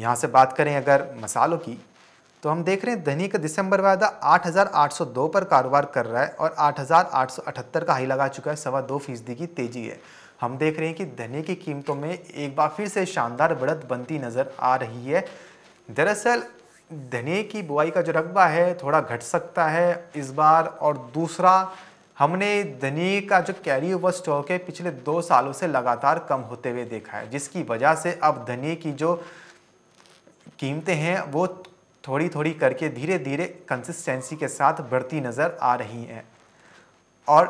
यहाँ से बात करें अगर मसालों की तो हम देख रहे हैं धनी का दिसंबर वायदा 8,802 पर कारोबार कर रहा है और 8,878 का हाई लगा चुका है सवा दो फीसदी की तेजी है हम देख रहे हैं कि धनी की कीमतों में एक बार फिर से शानदार बढ़त बनती नज़र आ रही है दरअसल धनी की बुआई का जो रकबा है थोड़ा घट सकता है इस बार और दूसरा हमने धनी का जो कैरी ओवर स्टॉक है पिछले दो सालों से लगातार कम होते हुए देखा है जिसकी वजह से अब धनी की जो कीमतें हैं वो थोड़ी थोड़ी करके धीरे धीरे कंसिस्टेंसी के साथ बढ़ती नज़र आ रही हैं और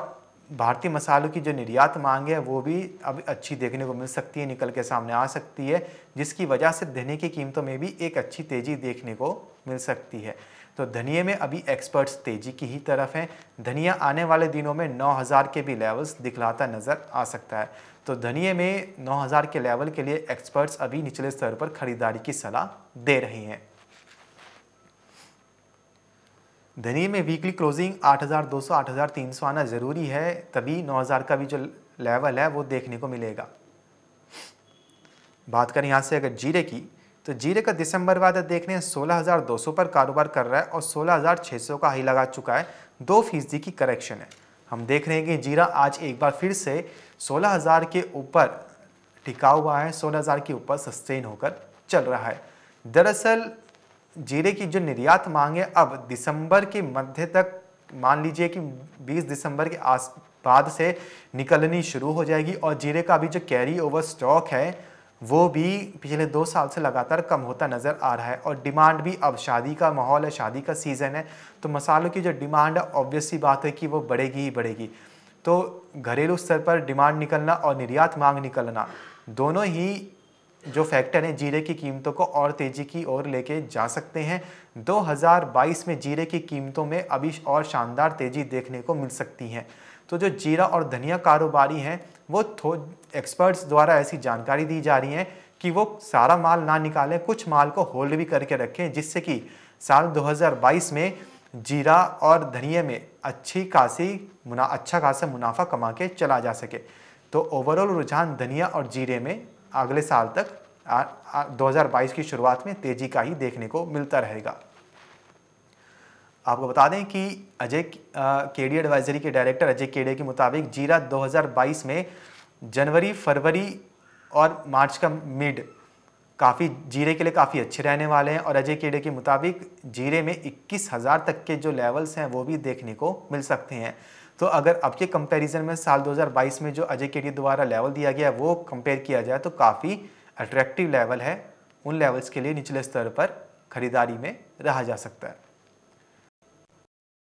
भारतीय मसालों की जो निर्यात मांग है वो भी अब अच्छी देखने को मिल सकती है निकल के सामने आ सकती है जिसकी वजह से धनी की कीमतों में भी एक अच्छी तेज़ी देखने को मिल सकती है तो धनिया में अभी एक्सपर्ट्स तेज़ी की ही तरफ हैं धनिया आने वाले दिनों में 9000 के भी लेवल्स दिखलाता नज़र आ सकता है तो धनिया में 9000 के लेवल के लिए एक्सपर्ट्स अभी निचले स्तर पर ख़रीदारी की सलाह दे रहे हैं धनी में वीकली क्लोजिंग 8,200 8,300 आना ज़रूरी है तभी 9,000 का भी जो लेवल है वो देखने को मिलेगा बात करें यहाँ से अगर जीरे की तो जीरे का दिसंबर वादा देख रहे हैं सोलह पर कारोबार कर रहा है और 16,600 का हाई लगा चुका है दो फीसदी की करेक्शन है हम देख रहे हैं कि जीरा आज एक बार फिर से हज़ार के ऊपर टिका हुआ है हजार के ऊपर सस्टेन होकर चल रहा है दरअसल जीरे की जो निर्यात मांग है अब दिसंबर के मध्य तक मान लीजिए कि 20 दिसंबर के आस बाद से निकलनी शुरू हो जाएगी और जीरे का अभी जो कैरी ओवर स्टॉक है वो भी पिछले दो साल से लगातार कम होता नज़र आ रहा है और डिमांड भी अब शादी का माहौल है शादी का सीज़न है तो मसालों की जो डिमांड है ऑब्वियसली बात है कि वो बढ़ेगी ही बढ़ेगी तो घरेलू स्तर पर डिमांड निकलना और निर्यात मांग निकलना दोनों ही जो फैक्टर हैं जीरे की कीमतों को और तेज़ी की ओर लेके जा सकते हैं 2022 में जीरे की कीमतों में अभी और शानदार तेज़ी देखने को मिल सकती है तो जो जीरा और धनिया कारोबारी हैं वो थो एक्सपर्ट्स द्वारा ऐसी जानकारी दी जा रही है कि वो सारा माल ना निकालें कुछ माल को होल्ड भी करके रखें जिससे कि साल 2022 में जीरा और धनिया में अच्छी खासी मुना अच्छा खासा मुनाफा कमा के चला जा सके तो ओवरऑल रुझान धनिया और जीरे में अगले साल तक दो 2022 की शुरुआत में तेजी का ही देखने को मिलता रहेगा आपको बता दें कि अजय केडी एडवाइजरी के डायरेक्टर अजय केडे के मुताबिक जीरा 2022 में जनवरी फरवरी और मार्च का मिड काफ़ी जीरे के लिए काफ़ी अच्छे रहने वाले हैं और अजय केडे के मुताबिक जीरे में इक्कीस हज़ार तक के जो लेवल्स हैं वो भी देखने को मिल सकते हैं तो अगर अब के कंपैरिजन में साल 2022 में जो अजय के डी द्वारा लेवल दिया गया वो कंपेयर किया जाए तो काफ़ी अट्रैक्टिव लेवल है उन लेवल्स के लिए निचले स्तर पर खरीदारी में रहा जा सकता है